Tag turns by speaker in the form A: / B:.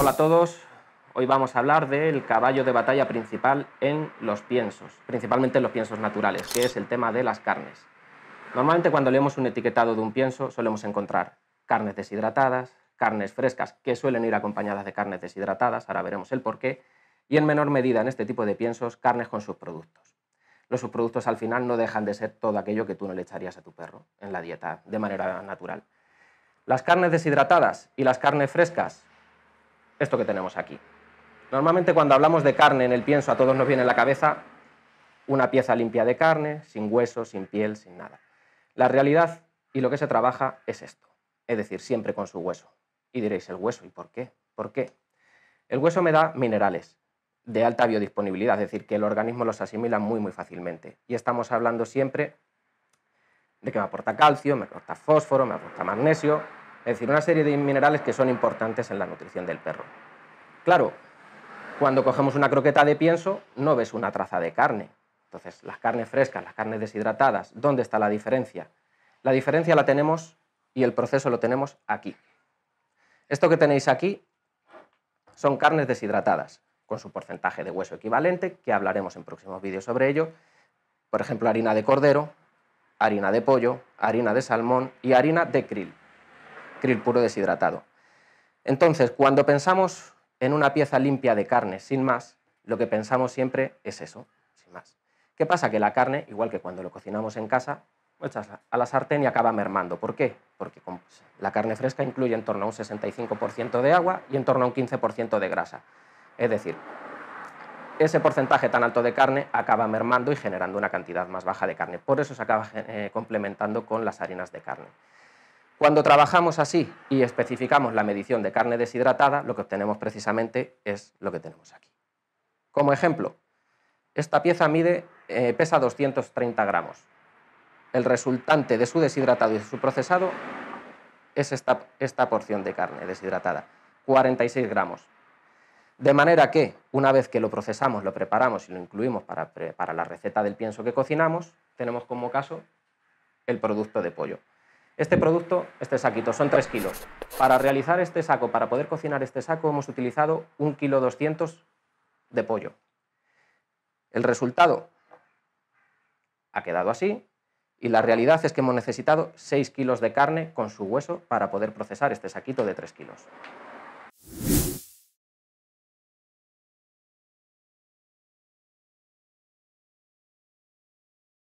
A: Hola a todos, hoy vamos a hablar del caballo de batalla principal en los piensos, principalmente en los piensos naturales, que es el tema de las carnes. Normalmente cuando leemos un etiquetado de un pienso solemos encontrar carnes deshidratadas, carnes frescas, que suelen ir acompañadas de carnes deshidratadas, ahora veremos el porqué, y en menor medida en este tipo de piensos carnes con subproductos. Los subproductos al final no dejan de ser todo aquello que tú no le echarías a tu perro en la dieta de manera natural. Las carnes deshidratadas y las carnes frescas esto que tenemos aquí. Normalmente cuando hablamos de carne en el pienso a todos nos viene en la cabeza una pieza limpia de carne, sin hueso, sin piel, sin nada. La realidad y lo que se trabaja es esto, es decir, siempre con su hueso. Y diréis, ¿el hueso? ¿Y por qué? ¿Por qué? El hueso me da minerales de alta biodisponibilidad, es decir, que el organismo los asimila muy, muy fácilmente. Y estamos hablando siempre de que me aporta calcio, me aporta fósforo, me aporta magnesio, es decir, una serie de minerales que son importantes en la nutrición del perro. Claro, cuando cogemos una croqueta de pienso no ves una traza de carne. Entonces, las carnes frescas, las carnes deshidratadas, ¿dónde está la diferencia? La diferencia la tenemos y el proceso lo tenemos aquí. Esto que tenéis aquí son carnes deshidratadas, con su porcentaje de hueso equivalente, que hablaremos en próximos vídeos sobre ello. Por ejemplo, harina de cordero, harina de pollo, harina de salmón y harina de krill krill puro deshidratado. Entonces, cuando pensamos en una pieza limpia de carne, sin más, lo que pensamos siempre es eso, sin más. ¿Qué pasa? Que la carne, igual que cuando lo cocinamos en casa, echas a la sartén y acaba mermando. ¿Por qué? Porque la carne fresca incluye en torno a un 65% de agua y en torno a un 15% de grasa. Es decir, ese porcentaje tan alto de carne acaba mermando y generando una cantidad más baja de carne. Por eso se acaba eh, complementando con las harinas de carne. Cuando trabajamos así y especificamos la medición de carne deshidratada, lo que obtenemos precisamente es lo que tenemos aquí. Como ejemplo, esta pieza mide, eh, pesa 230 gramos. El resultante de su deshidratado y su procesado es esta, porción de carne deshidratada, 46 gramos. De manera que, una vez que lo procesamos, lo preparamos y lo incluimos para la receta del pienso que cocinamos, tenemos como caso el producto de pollo. Este producto, este saquito, son 3 kilos. Para realizar este saco, para poder cocinar este saco, hemos utilizado un kilo 200 de pollo. El resultado ha quedado así y la realidad es que hemos necesitado 6 kilos de carne con su hueso para poder procesar este saquito de 3 kilos.